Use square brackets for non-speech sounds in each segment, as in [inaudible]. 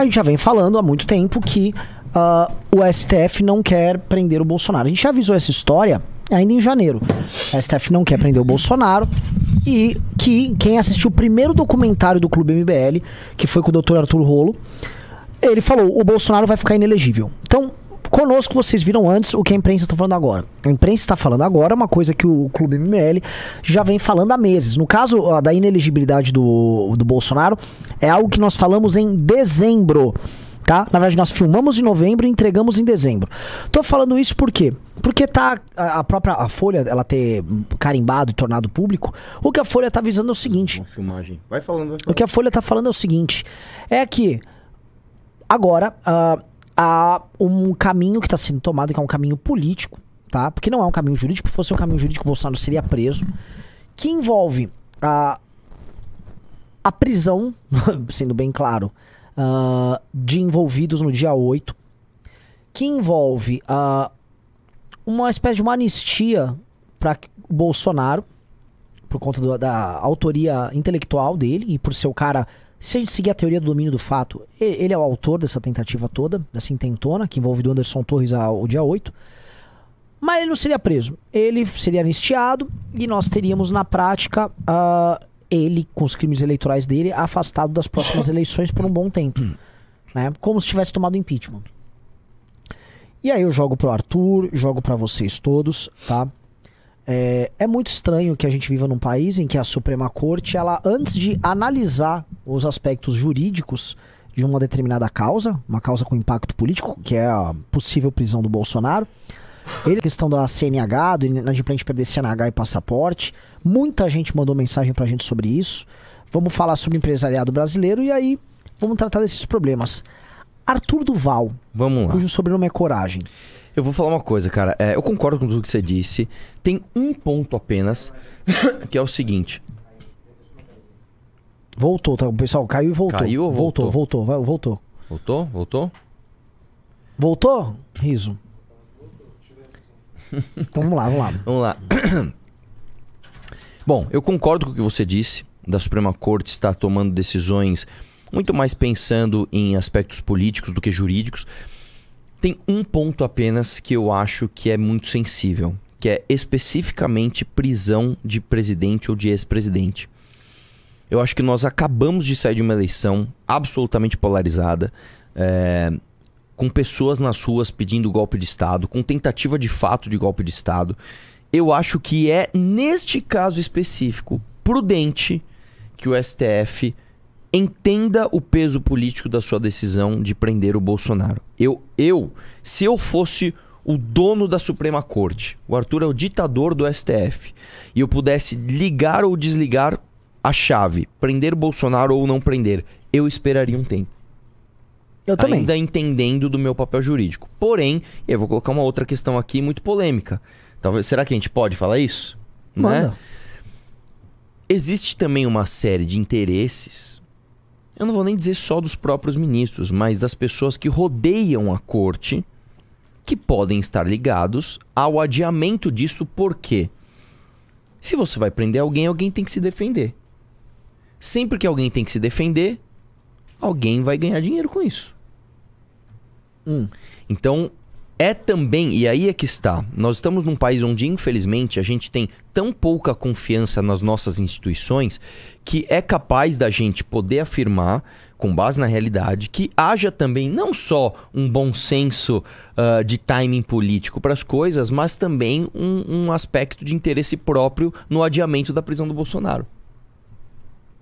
Tá, a gente já vem falando há muito tempo que uh, o STF não quer prender o Bolsonaro. A gente já avisou essa história ainda em janeiro. O STF não quer prender o Bolsonaro. E que quem assistiu o primeiro documentário do Clube MBL, que foi com o Dr. Arthur Rolo, ele falou: o Bolsonaro vai ficar inelegível. Então, Conosco vocês viram antes o que a imprensa está falando agora. A imprensa está falando agora uma coisa que o Clube ML já vem falando há meses. No caso da inelegibilidade do, do Bolsonaro, é algo que nós falamos em dezembro. Tá? Na verdade, nós filmamos em novembro e entregamos em dezembro. Tô falando isso por quê? Porque tá a, própria a Folha, ela ter carimbado e tornado público, o que a Folha tá avisando é o seguinte. Uma filmagem. Vai falando, vai falando. O que a Folha tá falando é o seguinte, é que agora uh, a um caminho que está sendo tomado, que é um caminho político, tá? Porque não é um caminho jurídico, se fosse um caminho jurídico, Bolsonaro seria preso, que envolve a, a prisão, [laughs] sendo bem claro, uh, de envolvidos no dia 8, que envolve uh, uma espécie de uma anistia para Bolsonaro, por conta do, da autoria intelectual dele e por ser o cara se a gente seguir a teoria do domínio do fato, ele é o autor dessa tentativa toda, dessa intentona, que envolve do Anderson Torres ao dia 8. Mas ele não seria preso. Ele seria anistiado e nós teríamos, na prática, uh, ele, com os crimes eleitorais dele, afastado das próximas [coughs] eleições por um bom tempo. né? Como se tivesse tomado impeachment. E aí eu jogo pro Arthur, jogo para vocês todos, tá? É, é, muito estranho que a gente viva num país em que a Suprema Corte, ela antes de analisar os aspectos jurídicos de uma determinada causa, uma causa com impacto político, que é a possível prisão do Bolsonaro, ele a questão da CNH, do inadimplente perder CNH e passaporte, muita gente mandou mensagem pra gente sobre isso. Vamos falar sobre empresariado brasileiro e aí vamos tratar desses problemas. Arthur Duval, vamos lá. cujo sobrenome é Coragem. Eu vou falar uma coisa, cara. É, eu concordo com tudo que você disse. Tem um ponto apenas, [coughs] que é o seguinte. Voltou, tá? O pessoal caiu e voltou. Caiu ou voltou? Voltou, voltou, vai, voltou. Voltou? Voltou? Voltou? Riso. então vamos lá, vamos lá. [coughs] vamos lá. [coughs] Bom, eu concordo com o que você disse da Suprema Corte estar tomando decisões muito mais pensando em aspectos políticos do que jurídicos. Tem um ponto apenas que eu acho que é muito sensível, que é especificamente prisão de presidente ou de ex-presidente. Eu acho que nós acabamos de sair de uma eleição absolutamente polarizada, é, com pessoas nas ruas pedindo golpe de Estado, com tentativa de fato de golpe de Estado. Eu acho que é, neste caso específico, prudente que o STF entenda o peso político da sua decisão de prender o Bolsonaro. Eu, eu, se eu fosse o dono da Suprema Corte, o Arthur é o ditador do STF, e eu pudesse ligar ou desligar a chave, prender Bolsonaro ou não prender, eu esperaria um tempo. Eu também. Ainda entendendo do meu papel jurídico. Porém, eu vou colocar uma outra questão aqui muito polêmica. Talvez, será que a gente pode falar isso? Né? Manda. Né? Existe também uma série de interesses eu não vou nem dizer só dos próprios ministros, mas das pessoas que rodeiam a corte, que podem estar ligados ao adiamento disso, por quê? Se você vai prender alguém, alguém tem que se defender. Sempre que alguém tem que se defender, alguém vai ganhar dinheiro com isso. Hum. Então, é também, e aí é que está, nós estamos num país onde, infelizmente, a gente tem tão pouca confiança nas nossas instituições que é capaz da gente poder afirmar, com base na realidade, que haja também não só um bom senso uh, de timing político para as coisas, mas também um, um aspecto de interesse próprio no adiamento da prisão do Bolsonaro.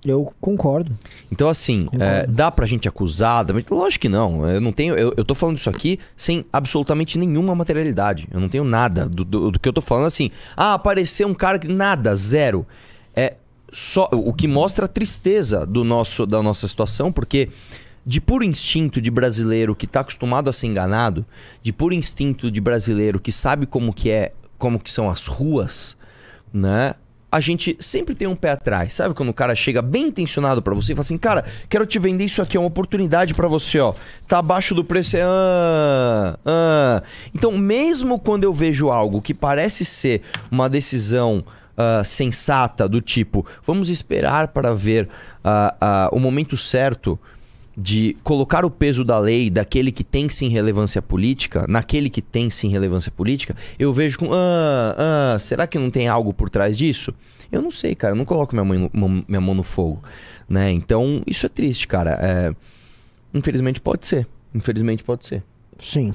Eu concordo. Então, assim, é, concordo. É, dá pra gente acusar? Lógico que não. Eu não tenho. Eu, eu tô falando isso aqui sem absolutamente nenhuma materialidade. Eu não tenho nada do, do, do que eu tô falando assim. Ah, apareceu um cara que. Nada, zero. É só. O que mostra a tristeza do nosso, da nossa situação, porque de puro instinto de brasileiro que tá acostumado a ser enganado, de puro instinto de brasileiro que sabe como que é, como que são as ruas, né? a gente sempre tem um pé atrás. Sabe quando o cara chega bem intencionado para você e fala assim: "Cara, quero te vender isso aqui, é uma oportunidade para você, ó. Tá abaixo do preço". É... Ah, ah. Então, mesmo quando eu vejo algo que parece ser uma decisão Uh, sensata, do tipo, vamos esperar para ver uh, uh, o momento certo de colocar o peso da lei daquele que tem sim relevância política, naquele que tem sim relevância política, eu vejo com. Ah, ah, será que não tem algo por trás disso? Eu não sei, cara. Eu não coloco minha mão, no, minha mão no fogo. Né? Então, isso é triste, cara. É... Infelizmente pode ser. Infelizmente pode ser. Sim.